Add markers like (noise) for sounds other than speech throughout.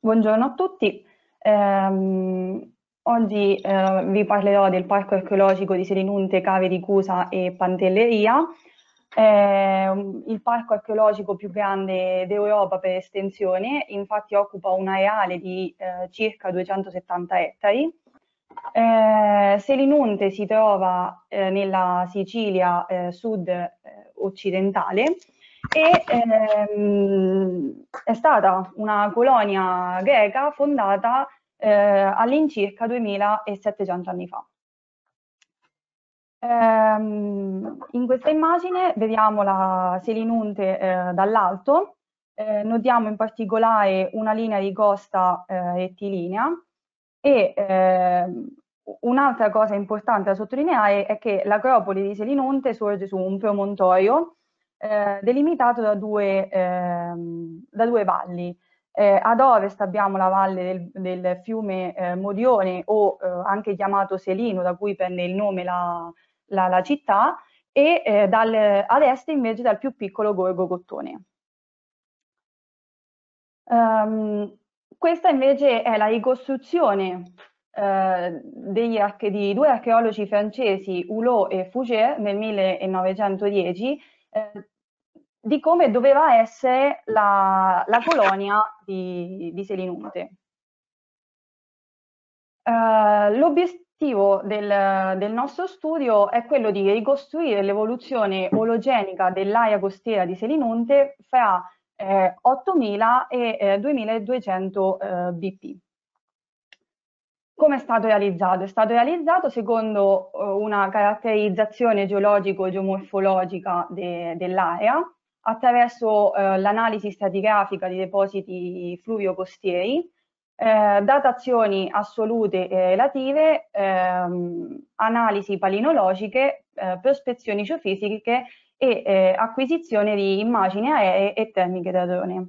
Buongiorno a tutti, eh, oggi eh, vi parlerò del Parco archeologico di Serinunte, Cave di Cusa e Pantelleria, eh, il parco archeologico più grande d'Europa per estensione, infatti occupa un areale di eh, circa 270 ettari. Eh, Selinunte si trova eh, nella Sicilia sud occidentale e ehm, è stata una colonia greca fondata eh, all'incirca 2700 anni fa. Ehm, in questa immagine vediamo la Selinunte eh, dall'alto, eh, notiamo in particolare una linea di costa rettilinea eh, e ehm, un'altra cosa importante da sottolineare è che l'acropoli di Selinunte sorge su un promontorio eh, delimitato da due, ehm, da due valli. Eh, ad ovest abbiamo la valle del, del fiume eh, Modione o eh, anche chiamato Selino, da cui prende il nome la, la, la città, e eh, dal, ad est invece dal più piccolo Gorgo Gottone. Um, questa invece è la ricostruzione eh, di due archeologi francesi, Hulot e Fouger, nel 1910 Ehm, di come doveva essere la, la colonia di, di Selinunte. Uh, eh, l'obiettivo del, del, nostro studio è quello di ricostruire l'evoluzione ologenica dell'aia costiera di Selinunte fra eh, 8.000 e eh, 2.200 eh, BP. Come è stato realizzato? È stato realizzato secondo eh, una caratterizzazione geologico-geomorfologica de- dell'area attraverso eh, l'analisi stratigrafica di depositi fluvio-costieri, eh, datazioni assolute e relative, ehm, analisi palinologiche, eh, prospezioni geofisiche e eh, acquisizione di immagini aeree e termiche da drone.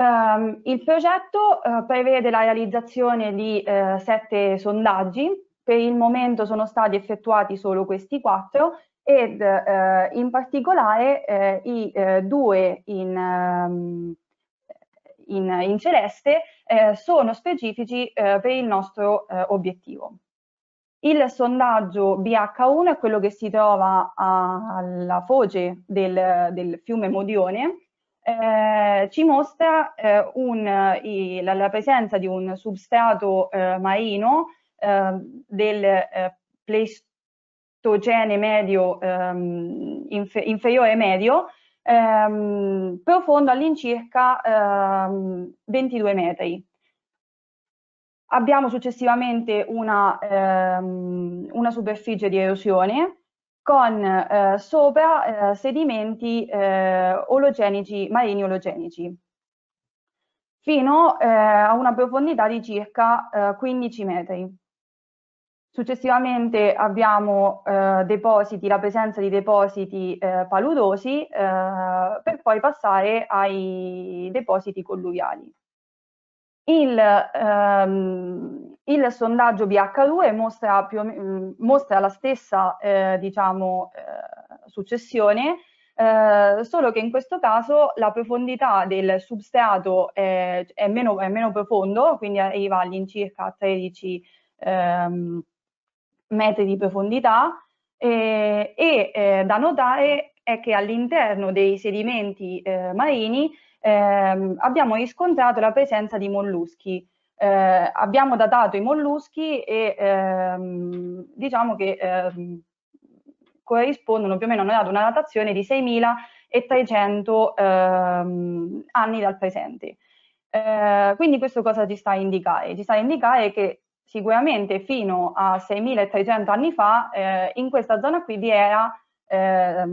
Um, il progetto uh, prevede la realizzazione di uh, sette sondaggi, per il momento sono stati effettuati solo questi quattro ed uh, in particolare i due in, um, in, in, celeste sono specifici per il nostro obiettivo. Il sondaggio BH1 è quello che si trova alla foce del, del fiume Modione, eh, ci mostra eh, un, i, la, la, presenza di un substrato eh, marino ehm, del eh, pleistocene medio ehm, infer inferiore medio ehm, profondo all'incirca ehm, 22 metri. Abbiamo successivamente una, ehm, una superficie di erosione con eh, sopra eh, sedimenti eh, ologenici, marini ologenici, fino eh, a una profondità di circa 15 eh, metri. Successivamente abbiamo eh, depositi, la presenza di depositi paludosi, per poi passare ai depositi colluviali. Il, ehm, il sondaggio BH2 mostra, più, mm, mostra la stessa eh, diciamo, eh, successione, eh, solo che in questo caso la profondità del substrato è, è, meno, è meno, profondo, quindi arriva all'incirca 13 ehm, metri di profondità e eh, da notare è che all'interno dei sedimenti eh, marini ehm, abbiamo riscontrato la presenza di molluschi. Eh, abbiamo datato i molluschi e ehm, diciamo che ehm, corrispondono più o meno, hanno dato una datazione di 6.300 ehm, anni dal presente. Eh, quindi questo cosa ci sta a indicare? Ci sta a indicare che sicuramente fino a 6.300 anni fa eh, in questa zona qui vi era eh,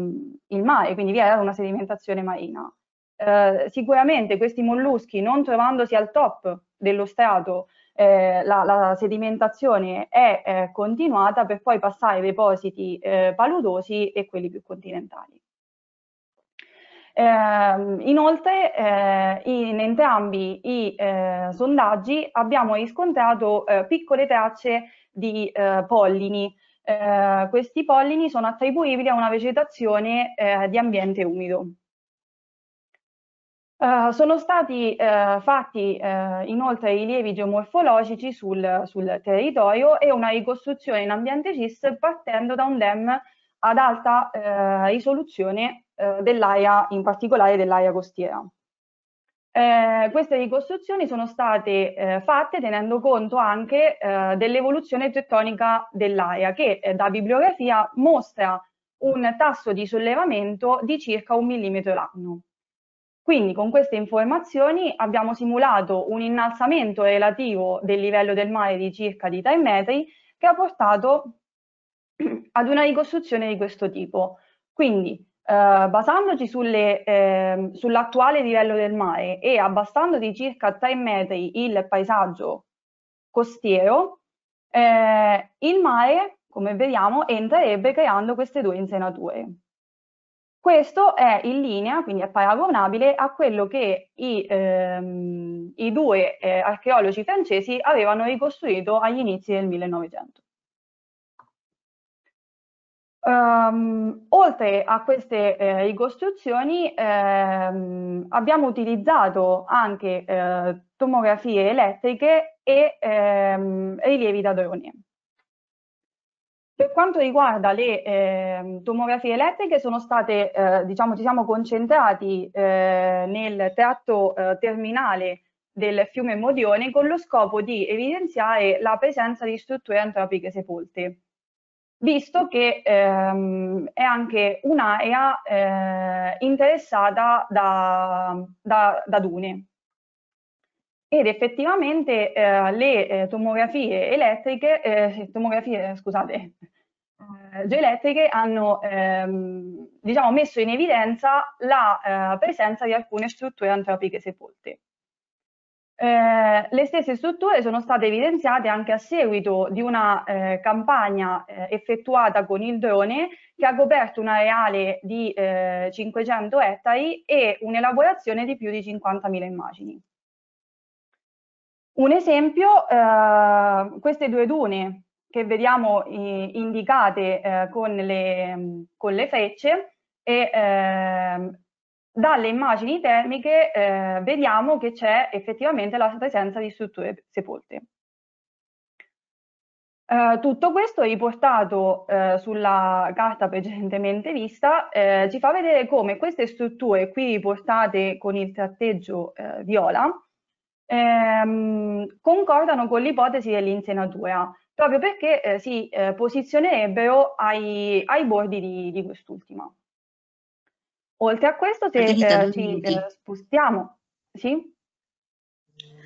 il mare, quindi vi era una sedimentazione marina eh, sicuramente questi molluschi non trovandosi al top dello strato eh, la, la, sedimentazione è eh, continuata per poi passare ai depositi eh, paludosi e quelli più continentali. Ehm, inoltre eh, in entrambi i eh, sondaggi abbiamo riscontrato piccole tracce di pollini eh, questi pollini sono attribuibili a una vegetazione eh, di ambiente umido. Uh, sono stati uh, fatti uh, inoltre rilievi geomorfologici sul, sul, territorio e una ricostruzione in ambiente CIS partendo da un DEM ad alta risoluzione dell'area, in particolare dell'area costiera. queste ricostruzioni sono state fatte tenendo conto anche dell'evoluzione tettonica dell'area che da bibliografia mostra un tasso di sollevamento di circa un millimetro l'anno. Quindi con queste informazioni abbiamo simulato un innalzamento relativo del livello del mare di circa di 3 metri che ha portato (clears throat) ad una ricostruzione di questo tipo. Quindi eh, basandoci eh, sull'attuale livello del mare e abbassando di circa 3 metri il paesaggio costiero, eh, il mare, come vediamo, entrerebbe creando queste due insenature. Questo è in linea, quindi è paragonabile a quello che i, ehm, i due eh, archeologi francesi avevano ricostruito agli inizi del 1900. Um, ehm, oltre a queste eh, ricostruzioni ehm, abbiamo utilizzato anche eh, tomografie elettriche e ehm, rilievi da drone. Per quanto riguarda le eh, tomografie elettriche, sono state, eh, diciamo, ci siamo concentrati eh, nel tratto eh, terminale del fiume Modione con lo scopo di evidenziare la presenza di strutture antropiche sepolte, visto che ehm, è anche un'area eh, interessata da, da, da, dune ed effettivamente eh, le eh, tomografie elettriche, eh, tomografie, scusate, eh, geoelettriche hanno ehm, diciamo, messo in evidenza la eh, presenza di alcune strutture antropiche sepolte. Eh, le stesse strutture sono state evidenziate anche a seguito di una campagna effettuata con il drone che ha coperto un areale di 500 ettari e un'elaborazione di più di 50.000 immagini. Un esempio, eh, queste due dune che vediamo eh, indicate eh, con, le, con, le, frecce e ehm, dalle immagini termiche eh, vediamo che c'è effettivamente la presenza di strutture sepolte. Uh, tutto questo riportato uh, sulla carta precedentemente vista uh, ci fa vedere come queste strutture qui riportate con il tratteggio viola ehm, concordano con l'ipotesi dell'insenatura, proprio perché eh, si eh, posizionerebbero ai, ai bordi di, di quest'ultima. Oltre a questo, se eh, ci eh, spostiamo... Sì?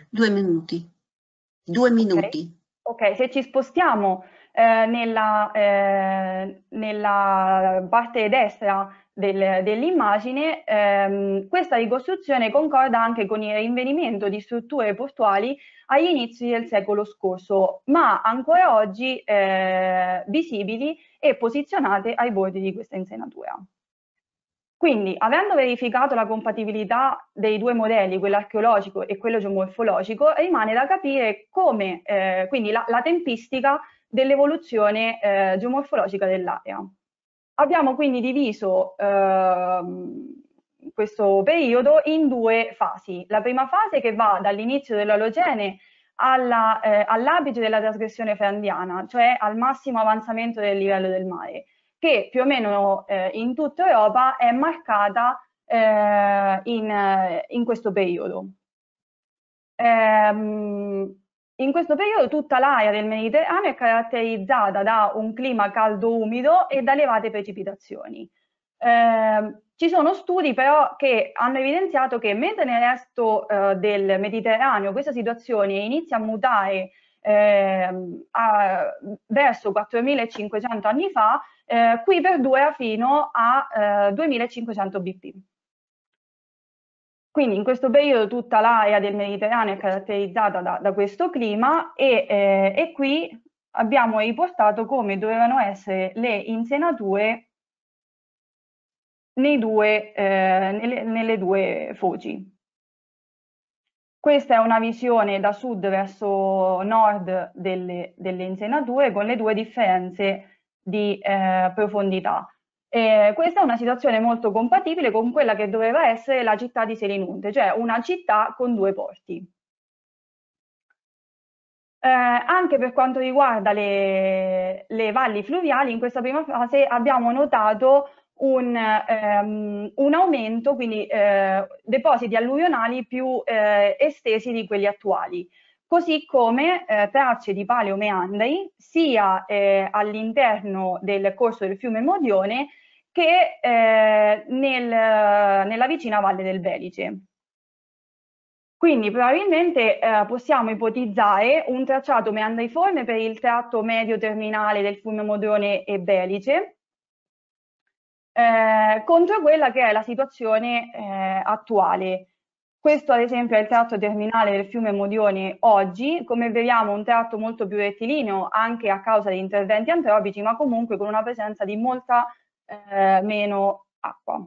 Due minuti. Due minuti. Ok, se ci spostiamo eh, nella, eh, nella parte destra del, dell'immagine, ehm, questa ricostruzione concorda anche con il rinvenimento di strutture portuali agli inizi del secolo scorso, ma ancora oggi eh, visibili e posizionate ai bordi di questa insenatura. Quindi, avendo verificato la compatibilità dei due modelli, quello archeologico e quello geomorfologico, rimane da capire come, eh, quindi la, la tempistica dell'evoluzione eh, geomorfologica dell'area. Abbiamo quindi diviso eh, questo periodo in due fasi. La prima fase che va dall'inizio dell'alogene eh, all'apice eh, all della trasgressione frandiana, cioè al massimo avanzamento del livello del mare, che più o meno eh, in tutta Europa è marcata eh, in, in, questo periodo. Ehm, in questo periodo tutta l'area del Mediterraneo è caratterizzata da un clima caldo umido e da elevate precipitazioni. Eh, ci sono studi però che hanno evidenziato che mentre nel resto eh, del Mediterraneo questa situazione inizia a mutare eh, a, verso 4500 anni fa, eh, qui perdura fino a 2500 eh, BP. Quindi in questo periodo tutta l'area del Mediterraneo è caratterizzata da, da questo clima e, eh, e, qui abbiamo riportato come dovevano essere le insenature due, eh, nelle, nelle due foci. Questa è una visione da sud verso nord delle, delle insenature con le due differenze di eh, profondità. Eh, questa è una situazione molto compatibile con quella che doveva essere la città di Selinunte, cioè una città con due porti. Eh, anche per quanto riguarda le, le, valli fluviali, in questa prima fase abbiamo notato un, ehm, un aumento, quindi eh, depositi alluvionali più eh, estesi di quelli attuali così come eh, tracce di paleomeandri sia eh, all'interno del corso del fiume Modione che eh, nel, nella vicina valle del Belice. Quindi probabilmente eh, possiamo ipotizzare un tracciato meandriforme per il tratto medio terminale del fiume Modione e Belice, eh, contro quella che è la situazione eh, attuale questo ad esempio è il tratto terminale del fiume Modione oggi, come vediamo un tratto molto più rettilineo anche a causa di interventi antropici, ma comunque con una presenza di molta eh, meno acqua.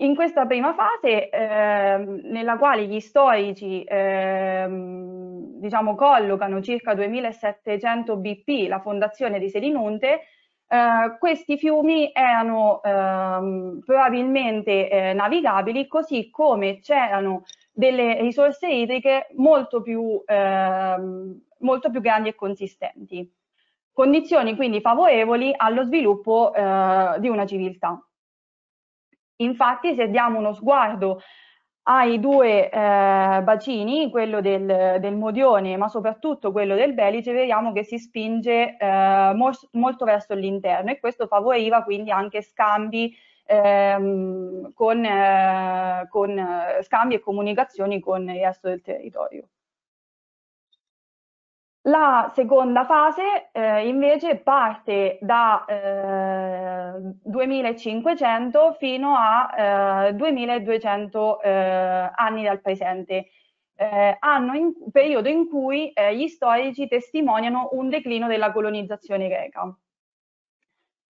In questa prima fase, eh, nella quale gli storici eh, diciamo, collocano circa 2700 BP la fondazione di Selinunte, eh, questi fiumi erano ehm, probabilmente eh, navigabili così come c'erano delle risorse idriche molto più, ehm, molto più grandi e consistenti. Condizioni quindi favorevoli allo sviluppo eh, di una civiltà. Infatti se diamo uno sguardo ai due eh, bacini, quello del, del, Modione ma soprattutto quello del Belice, vediamo che si spinge eh, mos, molto verso l'interno e questo favoriva quindi anche scambi, ehm, con, eh, con eh, scambi e comunicazioni con il resto del territorio. La seconda fase eh, invece parte da eh, 2500 fino a eh, 2200 eh, anni dal presente, eh, anno in, periodo in cui eh, gli storici testimoniano un declino della colonizzazione greca.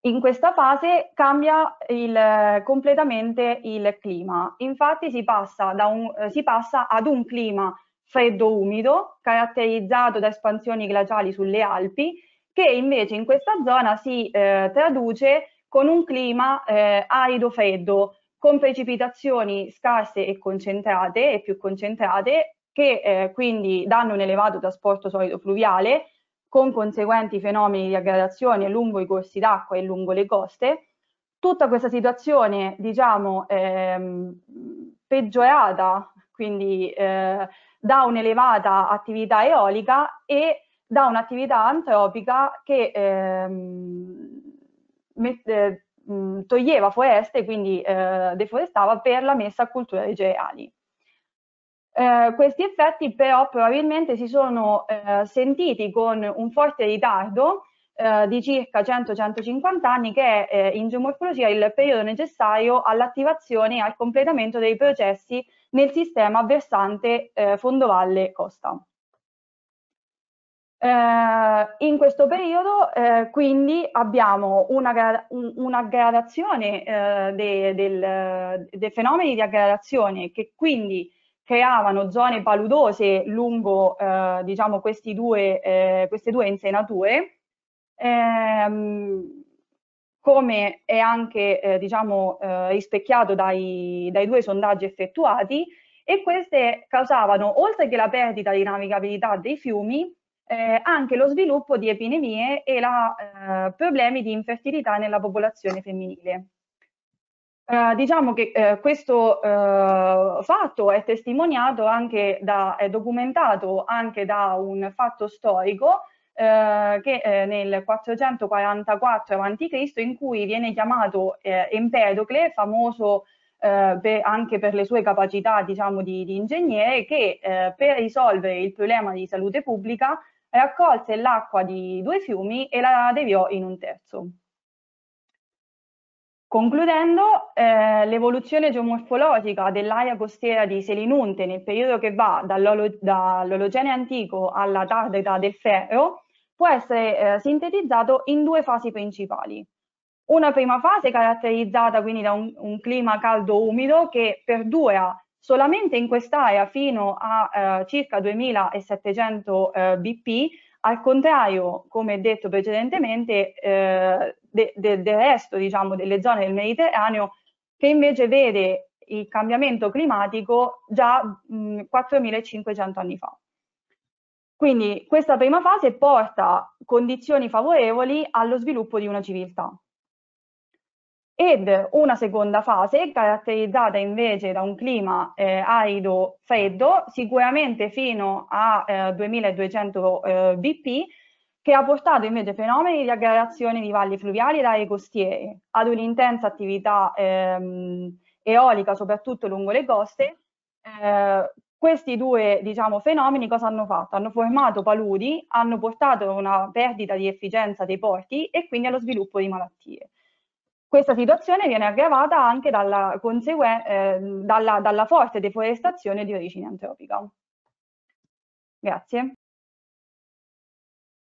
In questa fase cambia il, completamente il clima, infatti si passa, un, si passa ad un clima freddo umido, caratterizzato da espansioni glaciali sulle Alpi, che invece in questa zona si eh, traduce con un clima eh, arido freddo, con precipitazioni scarse e concentrate e più concentrate, che eh, quindi danno un elevato trasporto solido fluviale, con conseguenti fenomeni di aggradazione lungo i corsi d'acqua e lungo le coste. Tutta questa situazione, diciamo, ehm, peggiorata, quindi eh, da un'elevata attività eolica e da un'attività antropica che ehm, eh, toglieva foreste, quindi eh, deforestava per la messa a cultura dei cereali. Eh, questi effetti però probabilmente si sono eh, sentiti con un forte ritardo eh, di circa 100-150 anni che è eh, in geomorfologia il periodo necessario all'attivazione e al completamento dei processi nel sistema versante eh, fondovalle-costa. Eh, in questo periodo eh, quindi abbiamo una, una gradazione eh, dei de, de fenomeni di aggradazione che quindi creavano zone paludose lungo eh, diciamo, due, eh, queste due insenature ehm, come è anche eh, diciamo, eh, rispecchiato dai, dai, due sondaggi effettuati, e queste causavano, oltre che la perdita di navigabilità dei fiumi, eh, anche lo sviluppo di epidemie e la, eh, problemi di infertilità nella popolazione femminile. Eh, diciamo che eh, questo fatto è testimoniato anche da, è documentato anche da un fatto storico eh, che eh, nel 444 a.C. in cui viene chiamato eh, Empedocle, famoso eh, per, anche per le sue capacità diciamo, di, di ingegnere, che eh, per risolvere il problema di salute pubblica raccolse l'acqua di due fiumi e la deviò in un terzo. Concludendo, eh, l'evoluzione geomorfologica dell'area costiera di Selinunte nel periodo che va dall'Ologene antico alla tarda età del ferro può essere eh, sintetizzato in due fasi principali. Una prima fase caratterizzata quindi da un, un clima caldo umido che perdura solamente in quest'area fino a eh, circa 2700 eh, BP, al contrario, come detto precedentemente, eh, de, de, del resto diciamo, delle zone del Mediterraneo che invece vede il cambiamento climatico già mh, 4.500 anni fa. Quindi questa prima fase porta condizioni favorevoli allo sviluppo di una civiltà. Ed una seconda fase caratterizzata invece da un clima eh, arido freddo, sicuramente fino a eh, 2200 eh, BP, che ha portato invece fenomeni di aggregazione di valli fluviali ed aree costiere, ad un'intensa attività ehm, eolica, soprattutto lungo le coste. Eh, questi due diciamo, fenomeni cosa hanno fatto? Hanno formato paludi, hanno portato a una perdita di efficienza dei porti e quindi allo sviluppo di malattie. Questa situazione viene aggravata anche dalla, eh, dalla, dalla forte deforestazione di origine antropica. Grazie.